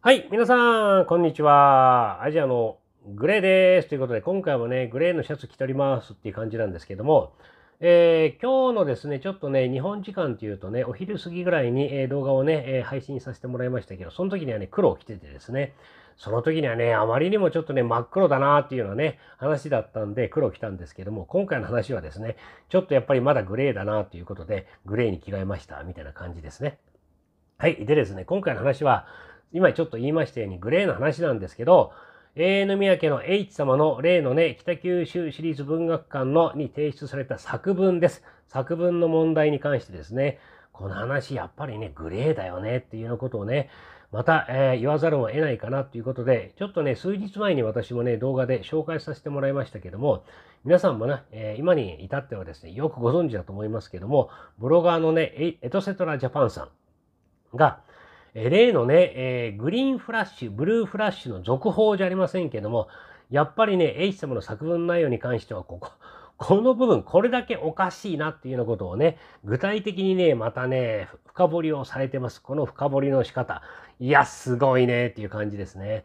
はい、皆さん、こんにちは。アジアのグレーです。ということで、今回もね、グレーのシャツ着ておりますっていう感じなんですけども、えー、今日のですね、ちょっとね、日本時間っていうとね、お昼過ぎぐらいに、え動画をね、え配信させてもらいましたけど、その時にはね、黒を着ててですね、その時にはね、あまりにもちょっとね、真っ黒だなっていうのなね、話だったんで、黒を着たんですけども、今回の話はですね、ちょっとやっぱりまだグレーだなということで、グレーに着替えました、みたいな感じですね。はい。でですね、今回の話は、今ちょっと言いましたようにグレーの話なんですけど、永遠の宮家の H 様の例のね、北九州市立文学館のに提出された作文です。作文の問題に関してですね、この話やっぱりね、グレーだよねっていうようなことをね、また、えー、言わざるを得ないかなということで、ちょっとね、数日前に私もね、動画で紹介させてもらいましたけども、皆さんもね、えー、今に至ってはですね、よくご存知だと思いますけども、ブロガーのね、エトセトラジャパンさんが、例のね、えー、グリーンフラッシュ、ブルーフラッシュの続報じゃありませんけども、やっぱりね、H 様の作文内容に関しては、ここ、この部分、これだけおかしいなっていうようなことをね、具体的にね、またね、深掘りをされてます。この深掘りの仕方。いや、すごいね、っていう感じですね。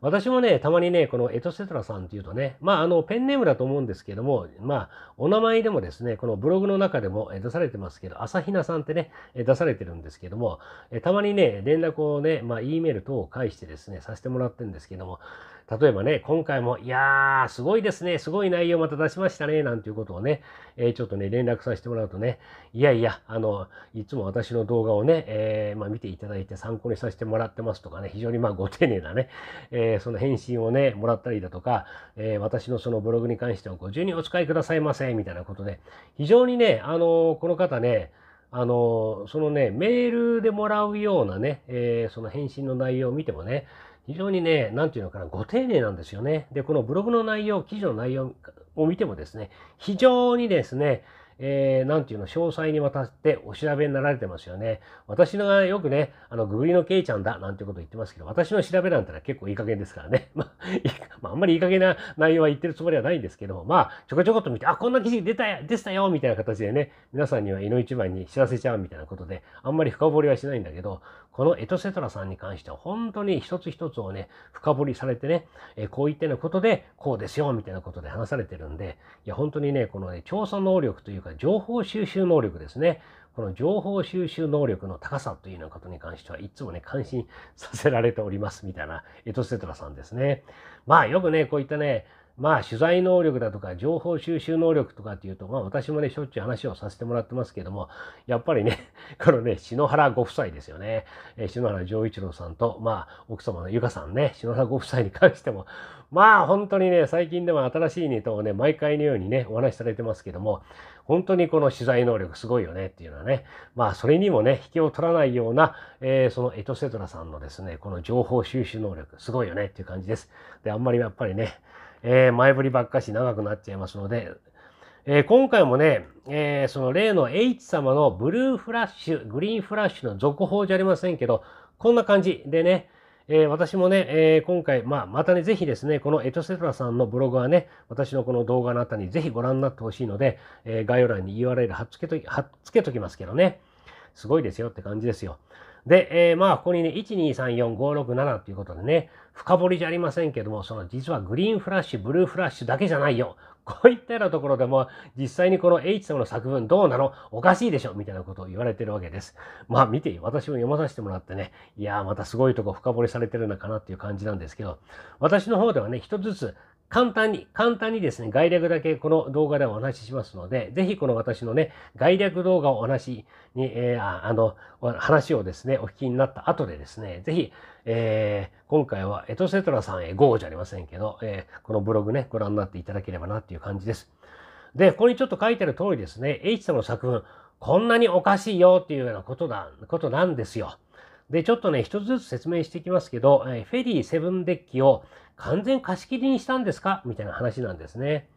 私もね、たまにね、このエトセトラさんっていうとね、まあ、あの、ペンネームだと思うんですけども、まあ、お名前でもですね、このブログの中でも出されてますけど、朝比奈さんってね、出されてるんですけども、たまにね、連絡をね、まあ、E メール等を返してですね、させてもらってるんですけども、例えばね、今回も、いやー、すごいですね、すごい内容また出しましたね、なんていうことをね、えー、ちょっとね、連絡させてもらうとね、いやいや、あの、いつも私の動画をね、えー、まあ、見ていただいて参考にさせてもらってますとかね、非常にまあご丁寧なね、えー、その返信をね、もらったりだとか、え私のそのブログに関してはご自由にお使いくださいませ、みたいなことで、非常にね、あのこの方ね、あのそのね、メールでもらうようなね、えー、その返信の内容を見てもね、非常にね、なんていうのかな、ご丁寧なんですよね。で、このブログの内容、記事の内容を見てもですね、非常にですね、えー、なんていうの、詳細にわたってお調べになられてますよね。私がよくね、あの、ググリのケイちゃんだなんてこと言ってますけど、私の調べなんてのは結構いい加減ですからね。まあ、まあ、あんまりいい加減な内容は言ってるつもりはないんですけど、まあ、ちょこちょこっと見て、あ、こんな記事出たよ、出たよ、みたいな形でね、皆さんには胃の一番に知らせちゃうみたいなことで、あんまり深掘りはしないんだけど、このエトセトラさんに関しては、本当に一つ一つをね、深掘りされてね、えー、こういったようなことで、こうですよ、みたいなことで話されてるんで、いや、本当にね、このね、調査能力というか情報収集能力ですね。この情報収集能力の高さというようなことに関してはいつもね、感心させられておりますみたいなエトセトラさんですね。まあよくね、こういったね、まあ取材能力だとか情報収集能力とかっていうと、まあ私もね、しょっちゅう話をさせてもらってますけども、やっぱりね、このね、篠原ご夫妻ですよね。えー、篠原丈一郎さんと、まあ奥様のゆかさんね、篠原ご夫妻に関しても、まあ本当にね、最近でも新しいネタをね、毎回のようにね、お話しされてますけども、本当にこの取材能力すごいよねっていうのはね、まあそれにもね、引けを取らないような、えー、そのエトセトラさんのですね、この情報収集能力、すごいよねっていう感じです。で、あんまりやっぱりね、えー、前振りばっかし長くなっちゃいますので、えー、今回もね、えー、その例の H 様のブルーフラッシュ、グリーンフラッシュの続報じゃありませんけど、こんな感じでね、えー、私もね、えー、今回、まあ、またね、ぜひですね、このエトセトラさんのブログはね、私のこの動画の後にぜひご覧になってほしいので、えー、概要欄に URL 貼っつけと貼っつけときますけどね、すごいですよって感じですよ。で、えー、まあ、ここにね、1234567ということでね、深掘りじゃありませんけども、その実はグリーンフラッシュ、ブルーフラッシュだけじゃないよ。こういったようなところでも、実際にこの H さんの作文どうなのおかしいでしょみたいなことを言われてるわけです。まあ見て、私も読まさせてもらってね、いやーまたすごいとこ深掘りされてるのかなっていう感じなんですけど、私の方ではね、一つずつ簡単に、簡単にですね、概略だけこの動画でお話ししますので、ぜひこの私のね、概略動画をお話に、えー、あの、話をですね、お聞きになった後でですね、ぜひ、えー、今回はエトセトラさんへゴーじゃありませんけど、えー、このブログね、ご覧になっていただければなっていう感じです。で、ここにちょっと書いてある通りですね、H さんの作文、こんなにおかしいよっていうようなことだ、ことなんですよ。で、ちょっとね、一つずつ説明していきますけど、えフェリー7デッキを完全貸し切りにしたんですかみたいな話なんですね。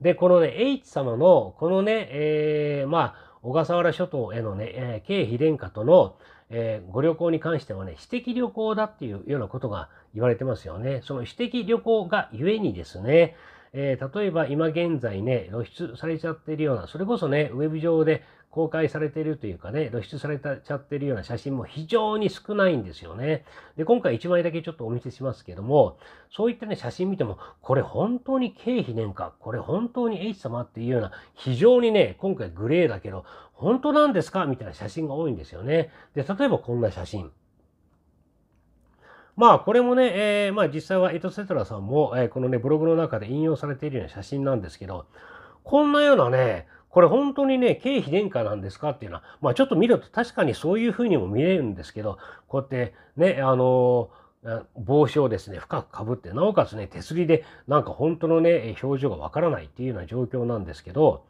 で、このね、H 様の、このね、えー、まあ、小笠原諸島へのね、えー、経費廉価との、えー、ご旅行に関してはね、私的旅行だっていうようなことが言われてますよね。その私的旅行がゆえにですね、えー、例えば今現在ね、露出されちゃってるような、それこそね、ウェブ上で公開されているというかね、露出されちゃってるような写真も非常に少ないんですよね。で、今回1枚だけちょっとお見せしますけども、そういったね、写真見ても、これ本当に経費年か、これ本当に H 様っていうような、非常にね、今回グレーだけど、本当なんですかみたいな写真が多いんですよね。で、例えばこんな写真。まあこれもね、えー、まあ実際はエトセトラさんも、えー、このねブログの中で引用されているような写真なんですけど、こんなようなね、これ本当にね、経費殿下なんですかっていうのは、まあちょっと見ると確かにそういうふうにも見れるんですけど、こうやってね、あの帽子をですね、深くかぶって、なおかつね、手すりでなんか本当のね、表情がわからないっていうような状況なんですけど、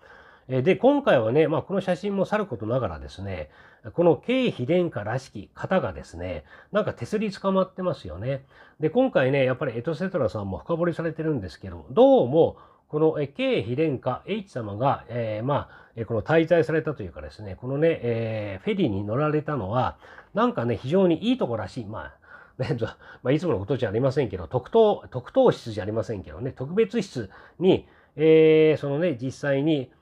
で、今回はね、まあ、この写真もさることながらですね、この経費殿下らしき方がですね、なんか手すり捕まってますよね。で、今回ね、やっぱりエトセトラさんも深掘りされてるんですけど、どうもこの慶妃殿下 H 様が、えー、まあ、この滞在されたというかですね、このね、えー、フェリーに乗られたのは、なんかね、非常にいいとこらしい。まあ、ね、まあ、いつものことじゃありませんけど、特等、特等室じゃありませんけどね、特別室に、えー、そのね、実際に、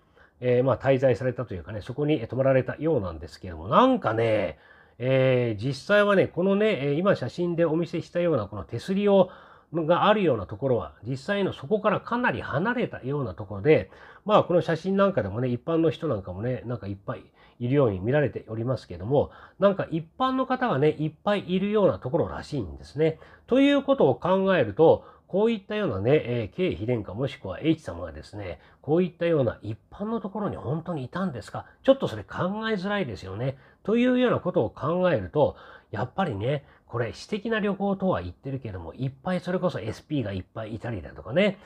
えまあ、滞在されたというかね、そこに泊まられたようなんですけども、なんかね、え実際はね、このね、今写真でお見せしたようなこの手すりをがあるようなところは実際のそこからかなり離れたようなところでまあこの写真なんかでもね一般の人なんかもねなんかいっぱいいるように見られておりますけどもなんか一般の方がねいっぱいいるようなところらしいんですね。ということを考えるとこういったようなね、えー、K 秘伝かもしくは H 様がですね、こういったような一般のところに本当にいたんですかちょっとそれ考えづらいですよね。というようなことを考えると、やっぱりね、これ、私的な旅行とは言ってるけども、いっぱいそれこそ SP がいっぱいいたりだとかね、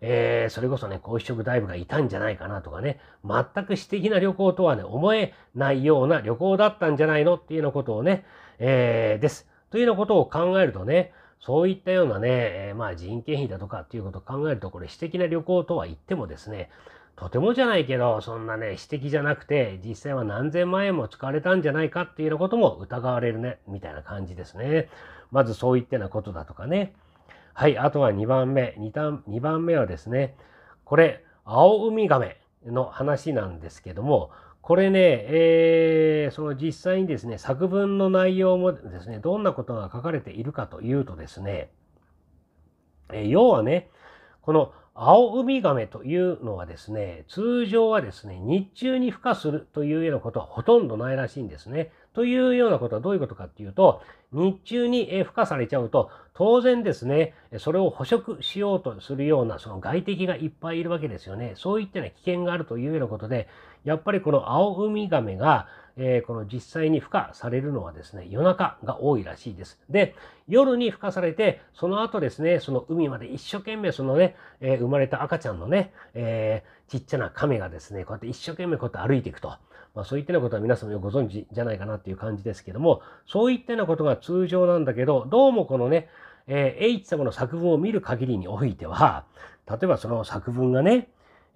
えー、それこそね、皇ダイブがいたんじゃないかなとかね、全く私的な旅行とはね、思えないような旅行だったんじゃないのっていうようなことをね、えー、です。というようなことを考えるとね、そういったようなね、えー、まあ人件費だとかっていうことを考えると、これ私的な旅行とは言ってもですね、とてもじゃないけど、そんなね、私的じゃなくて、実際は何千万円も使われたんじゃないかっていうようなことも疑われるね、みたいな感じですね。まずそういったようなことだとかね。はい、あとは2番目2番、2番目はですね、これ、青ウミガメの話なんですけども、これね、えー、その実際にですね、作文の内容もですね、どんなことが書かれているかというとですね、え要はね、この青ウミガメというのはですね、通常はですね、日中に孵化するというようなことはほとんどないらしいんですね。というようなことはどういうことかっていうと、日中に孵化されちゃうと、当然ですね、それを捕食しようとするようなその外敵がいっぱいいるわけですよね。そういったような危険があるというようなことで、やっぱりこの青ウミガメが、えー、この実際に孵化されるのはですね、夜中が多いらしいです。で、夜に孵化されて、その後ですね、その海まで一生懸命そのね、えー、生まれた赤ちゃんのね、えー、ちっちゃな亀がですね、こうやって一生懸命こうやって歩いていくと。まあ、そういったようなことは皆様よくご存知じゃないかなっていう感じですけども、そういったようなことが通常なんだけど、どうもこのね、えー、H 様の作文を見る限りにおいては、例えばその作文がね、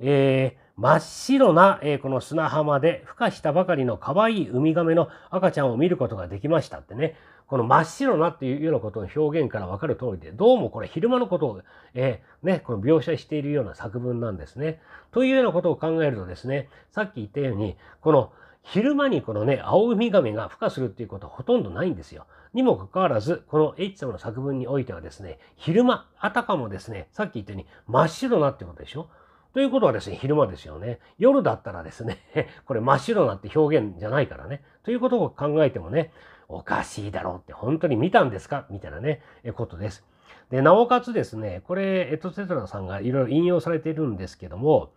えー、真っ白な、えー、この砂浜で孵化したばかりの可愛いウミガメの赤ちゃんを見ることができましたってねこの真っ白なっていうようなことの表現から分かる通りでどうもこれ昼間のことを、えー、ね、この描写しているような作文なんですね。というようなことを考えるとですねさっき言ったようにこの昼間にこのね青ウミガメが孵化するっていうことはほとんどないんですよ。にもかかわらずこの H 様の作文においてはですね昼間あたかもですねさっき言ったように真っ白なってことでしょということはですね、昼間ですよね。夜だったらですね、これ真っ白なって表現じゃないからね。ということを考えてもね、おかしいだろうって本当に見たんですかみたいなね、えことです。で、なおかつですね、これ、エトセトラさんがいろいろ引用されているんですけども、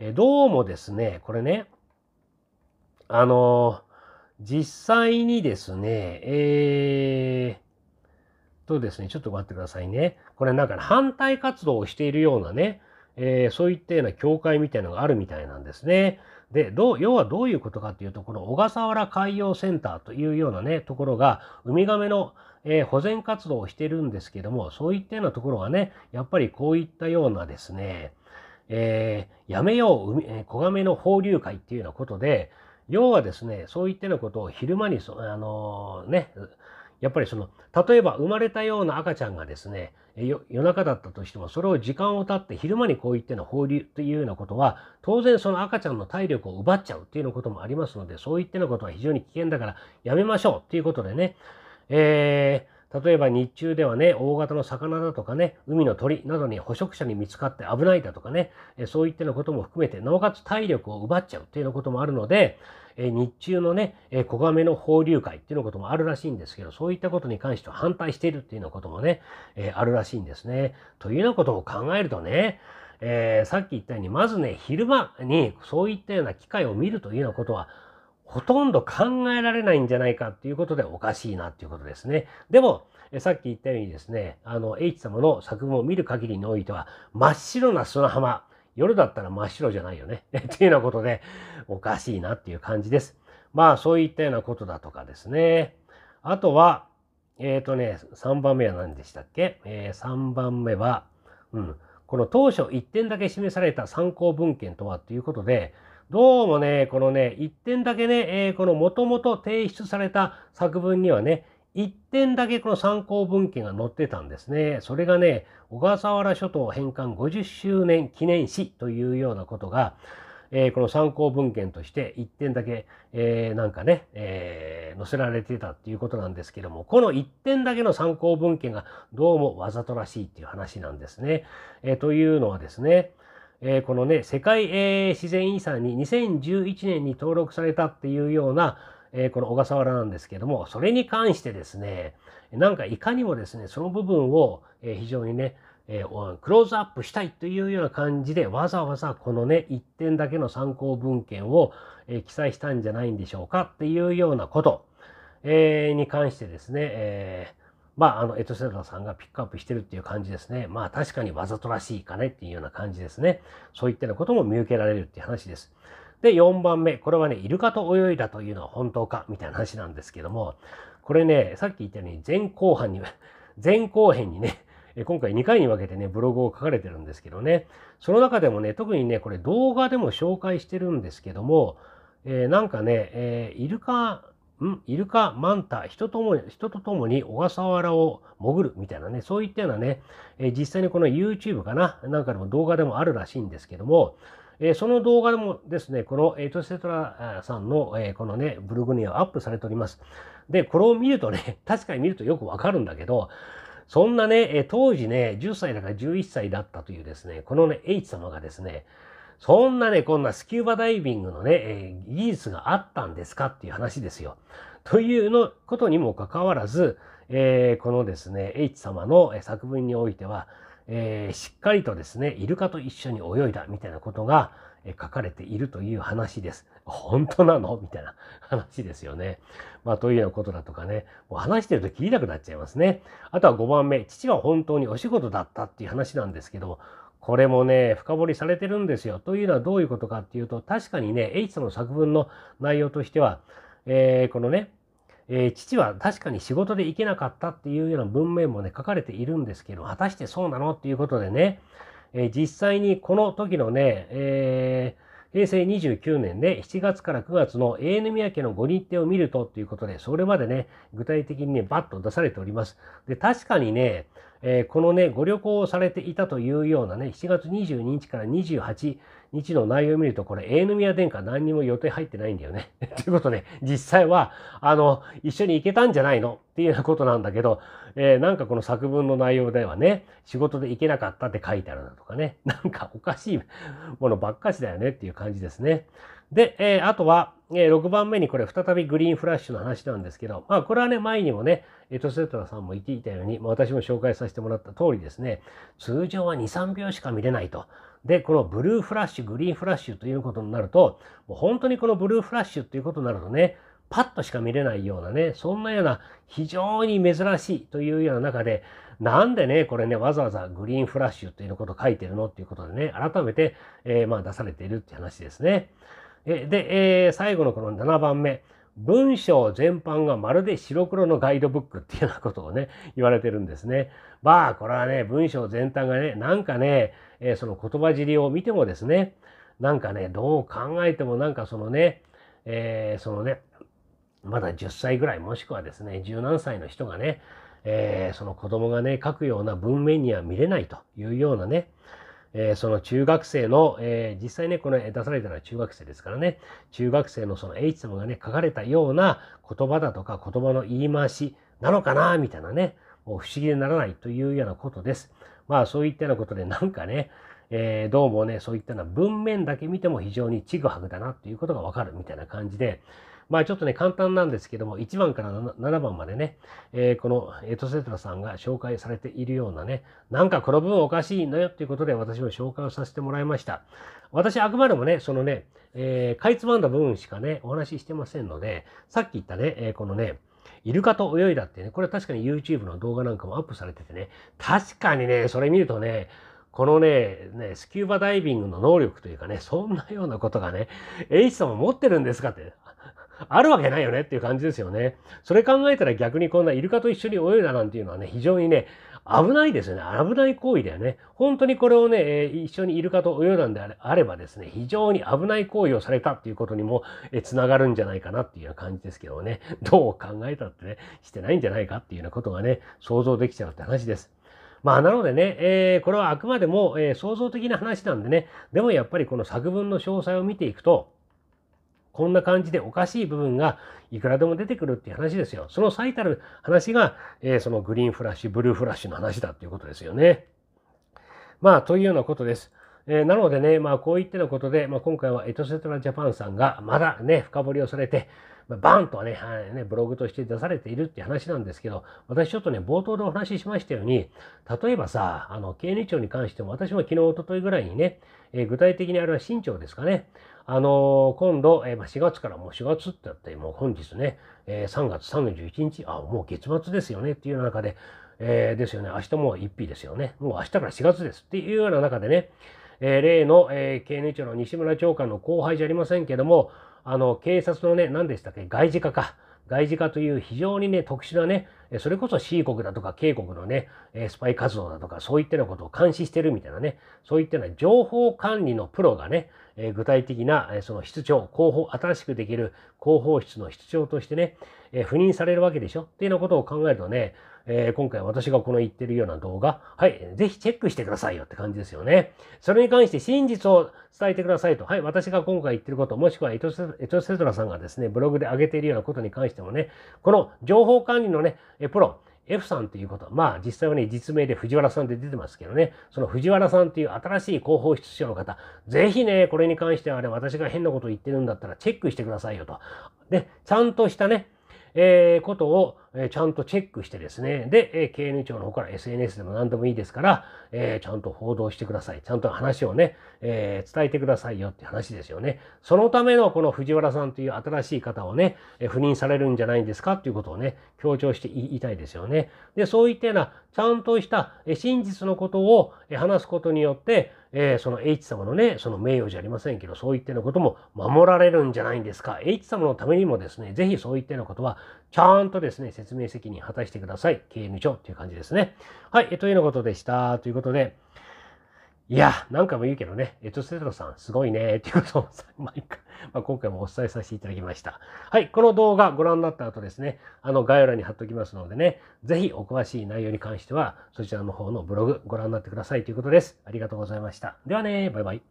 えどうもですね、これね、あの実際にですね、えー、とですね、ちょっと待ってくださいね。これなんか反対活動をしているようなね、えー、そういったような教会みたいなのがあるみたいなんですね。で、どう、要はどういうことかというと、この小笠原海洋センターというようなね、ところが、ウミガメの、えー、保全活動をしてるんですけども、そういったようなところがね、やっぱりこういったようなですね、えー、やめよう、小亀の放流会っていうようなことで、要はですね、そういったようなことを昼間にそ、あのー、ね、やっぱりその例えば生まれたような赤ちゃんがですね夜中だったとしてもそれを時間を経って昼間にこういっての放流というようなことは当然その赤ちゃんの体力を奪っちゃうというようなこともありますのでそういったようなことは非常に危険だからやめましょうということでね、えー例えば日中ではね、大型の魚だとかね、海の鳥などに捕食者に見つかって危ないだとかね、そういったようなことも含めて、なおかつ体力を奪っちゃうというようなこともあるので、え日中のね、え小亀の放流会っていうのこともあるらしいんですけど、そういったことに関しては反対しているっていうようなこともね、えあるらしいんですね。というようなことを考えるとね、えー、さっき言ったように、まずね、昼間にそういったような機会を見るというようなことは、ほとんど考えられないんじゃないかっていうことでおかしいなっていうことですね。でも、さっき言ったようにですね、あの、H 様の作文を見る限りにおいては、真っ白な砂浜、夜だったら真っ白じゃないよね。っていうようなことで、おかしいなっていう感じです。まあ、そういったようなことだとかですね。あとは、えっ、ー、とね、3番目は何でしたっけ、えー、?3 番目は、うん、この当初1点だけ示された参考文献とはということで、どうもね、このね、1点だけね、えー、このもともと提出された作文にはね、一点だけこの参考文献が載ってたんですね。それがね、小笠原諸島返還50周年記念誌というようなことが、えー、この参考文献として1点だけ、えー、なんかね、えー、載せられてたっていうことなんですけども、この1点だけの参考文献がどうもわざとらしいっていう話なんですね。えというのはですね、えこのね、世界、え自然遺産に2011年に登録されたっていうような、えー、この小笠原なんですけども、それに関してですね、なんかいかにもですね、その部分を、え非常にね、えー、クローズアップしたいというような感じでわざわざこのね1点だけの参考文献を、えー、記載したんじゃないんでしょうかっていうようなこと、えー、に関してですね、えまあ、あの、エトセラさんがピックアップしてるっていう感じですね。まあ、確かにわざとらしいかねっていうような感じですね。そういったようなことも見受けられるっていう話です。で、4番目、これはね、イルカと泳いだというのは本当かみたいな話なんですけども、これね、さっき言ったように前後半に、前後編にね、今回2回に分けてね、ブログを書かれてるんですけどね、その中でもね、特にね、これ動画でも紹介してるんですけども、えー、なんかね、えー、イルカ、んイルカ、マンタ、人とも人と共に小笠原を潜るみたいなね、そういったようなね、えー、実際にこの YouTube かな、なんかでも動画でもあるらしいんですけども、えその動画でもですね、このエトセトラさんの、えこのね、ブログにはアップされております。で、これを見るとね、確かに見るとよくわかるんだけど、そんなね、当時ね、10歳だから11歳だったというですね、このね、H 様がですね、そんなね、こんなスキューバダイビングのね、え技術があったんですかっていう話ですよ。というのことにもかかわらず、えー、このですね、H 様の作文においては、えー、しっかりとですね、イルカと一緒に泳いだみたいなことが書かれているという話です。本当なのみたいな話ですよね。まあ、というようなことだとかね、もう話してると切りたくなっちゃいますね。あとは5番目、父は本当にお仕事だったっていう話なんですけど、これもね、深掘りされてるんですよ。というのはどういうことかっていうと、確かにね、H さんの作文の内容としては、えー、このね、えー、父は確かに仕事で行けなかったっていうような文面もね、書かれているんですけど、果たしてそうなのっていうことでね、えー、実際にこの時のね、えー、平成29年で、ね、7月から9月の永遠宮家のご日程を見るとっていうことで、それまでね、具体的にね、バッと出されております。で、確かにね、えこのね、ご旅行をされていたというようなね、7月22日から28、日の内容を見ると、これ、永宮殿下何にも予定入ってないんだよね。ということで、実際は、あの、一緒に行けたんじゃないのっていうようなことなんだけど、えー、なんかこの作文の内容ではね、仕事で行けなかったって書いてあるだとかね、なんかおかしいものばっかしだよねっていう感じですね。で、えー、あとは、えー、6番目にこれ再びグリーンフラッシュの話なんですけど、まあこれはね、前にもね、エトセトラさんも言っていたように、まあ、私も紹介させてもらった通りですね、通常は2、3秒しか見れないと。で、このブルーフラッシュ、グリーンフラッシュということになると、もう本当にこのブルーフラッシュということになるとね、パッとしか見れないようなね、そんなような非常に珍しいというような中で、なんでね、これね、わざわざグリーンフラッシュっていうこと書いてるのっていうことでね、改めて、えー、まあ出されているって話ですね。えで、えー、最後のこの7番目。文章全般がまるで白黒のガイドブックっていうようなことをね、言われてるんですね。まあ、これはね、文章全体がね、なんかね、えー、その言葉尻を見てもですね、なんかね、どう考えてもなんかそのね、えー、そのね、まだ10歳ぐらい、もしくはですね、十何歳の人がね、えー、その子供がね、書くような文面には見れないというようなね、えその中学生の、え実際ね、この出されたのは中学生ですからね、中学生のその H 様がね、書かれたような言葉だとか言葉の言い回しなのかな、みたいなね、もう不思議でならないというようなことです。まあそういったようなことでなんかね、えー、どうもね、そういったのは文面だけ見ても非常にちぐはぐだなっていうことがわかるみたいな感じで、まあちょっとね、簡単なんですけども、1番から7番までね、えー、このエトセトラさんが紹介されているようなね、なんかこの文おかしいのよっていうことで私も紹介をさせてもらいました。私、あくまでもね、そのね、えー、かいつまんだ部分しかね、お話ししてませんので、さっき言ったね、えー、このね、イルカと泳いだってね、これ確かに YouTube の動画なんかもアップされててね、確かにね、それ見るとね、このね、ね、スキューバダイビングの能力というかね、そんなようなことがね、エイチさんも持ってるんですかって、あるわけないよねっていう感じですよね。それ考えたら逆にこんなイルカと一緒に泳いだなんていうのはね、非常にね、危ないですよね。危ない行為だよね。本当にこれをね、一緒にイルカと泳いだんであればですね、非常に危ない行為をされたっていうことにもつ繋がるんじゃないかなっていうような感じですけどね、どう考えたってね、してないんじゃないかっていうようなことがね、想像できちゃうって話です。まあ、なのでね、えー、これはあくまでも、えー、創造的な話なんでね、でもやっぱりこの作文の詳細を見ていくと、こんな感じでおかしい部分がいくらでも出てくるっていう話ですよ。その最たる話が、えー、そのグリーンフラッシュ、ブルーフラッシュの話だっていうことですよね。まあ、というようなことです。えー、なのでね、まあ、こういったようなことで、まあ、今回はエトセトラジャパンさんがまだね、深掘りをされて、まあ、バンとね、ね、ブログとして出されているって話なんですけど、私ちょっとね、冒頭でお話ししましたように、例えばさ、あの、経理庁に関しても、私も昨日、おとといぐらいにね、えー、具体的にあれは新庁ですかね、あのー、今度、えー、まあ、4月からもう4月ってあって、もう本日ね、えー、3月31日、あ、もう月末ですよねっていう中で、えー、ですよね、明日もう1日ですよね、もう明日から4月ですっていうような中でね、えー、例の、えー、委員長の西村長官の後輩じゃありませんけども、あの、警察のね、何でしたっけ、外事課か。外事課という非常にね、特殊なね、それこそ C 国だとか K 国のね、スパイ活動だとか、そういったようなことを監視してるみたいなね、そういったような情報管理のプロがね、具体的なその室長、広報、新しくできる広報室の室長としてね、赴任されるわけでしょっていうようなことを考えるとね、えー、今回私がこの言ってるような動画、はい、ぜひチェックしてくださいよって感じですよね。それに関して真実を伝えてくださいと、はい、私が今回言ってること、もしくはエトセトラさんがですね、ブログで上げているようなことに関してもね、この情報管理のね、プロ、F さんということ、まあ実際はね、実名で藤原さんって出てますけどね、その藤原さんという新しい広報室長の方、ぜひね、これに関してはね、私が変なことを言ってるんだったらチェックしてくださいよと。で、ちゃんとしたね、えー、ことを、えちゃんとチェックしてですね、で、え KN 庁の方から SNS でも何でもいいですから、えちゃんと報道してください。ちゃんと話をね、え伝えてくださいよって話ですよね。そのためのこの藤原さんという新しい方をね、え赴任されるんじゃないんですかっていうことをね、強調して言いたいですよね。で、そういったような、ちゃんとした真実のことを話すことによって、えー、その H 様のね、その名誉じゃありませんけど、そういったようなことも守られるんじゃないんですか。H 様のためにもですね、ぜひそういったようなことは、ちゃんとですね、説明責任果たしてください。刑務所っていう感じですね。はい、えというようなことでした。ということで、いや、何回も言うけどね、エトセトラさん、すごいね、っていうことを毎回、まあ、今回もお伝えさせていただきました。はい、この動画ご覧になった後ですね、あの概要欄に貼っておきますのでね、ぜひお詳しい内容に関しては、そちらの方のブログご覧になってくださいということです。ありがとうございました。ではね、バイバイ。